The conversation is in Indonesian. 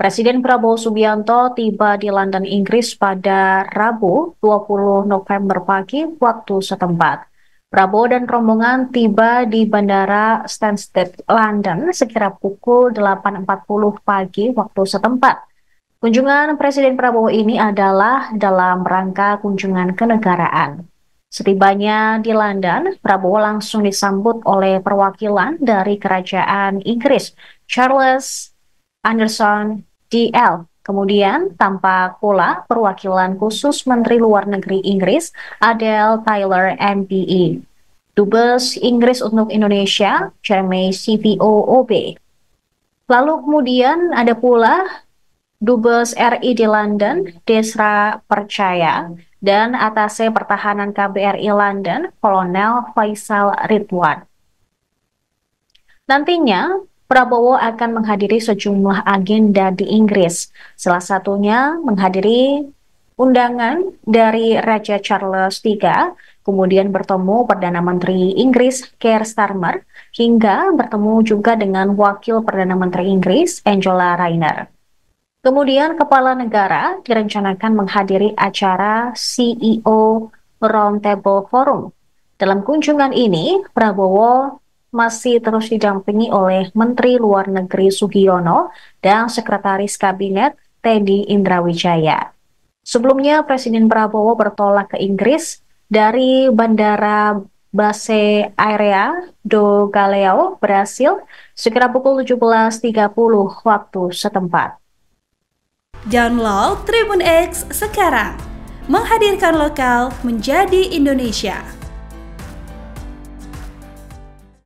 Presiden Prabowo Subianto tiba di London, Inggris pada Rabu 20 November pagi waktu setempat. Prabowo dan rombongan tiba di Bandara Stansted, London sekira pukul 8.40 pagi waktu setempat. Kunjungan Presiden Prabowo ini adalah dalam rangka kunjungan kenegaraan. Setibanya di London, Prabowo langsung disambut oleh perwakilan dari Kerajaan Inggris, Charles Anderson DL. Kemudian, tanpa pula perwakilan khusus Menteri Luar Negeri Inggris, Adele Tyler, MBE. Dubes Inggris untuk Indonesia, Jeremy CVOOB. Lalu kemudian ada pula Dubes RI di London, Desra Percaya, dan Atase Pertahanan KBRI London, Kolonel Faisal Ridwan. Nantinya, Prabowo akan menghadiri sejumlah agenda di Inggris, salah satunya menghadiri undangan dari Raja Charles III, kemudian bertemu Perdana Menteri Inggris Keir Starmer, hingga bertemu juga dengan Wakil Perdana Menteri Inggris Angela Rayner. Kemudian kepala negara direncanakan menghadiri acara CEO Roundtable Forum. Dalam kunjungan ini, Prabowo masih terus didampingi oleh Menteri Luar Negeri Sugiono dan Sekretaris Kabinet Teddy Indrawijaya. Sebelumnya Presiden Prabowo bertolak ke Inggris dari Bandara Base Area do Galeo, Brasil, sekitar pukul 17.30 waktu setempat. Download Tribun X sekarang, menghadirkan lokal menjadi Indonesia.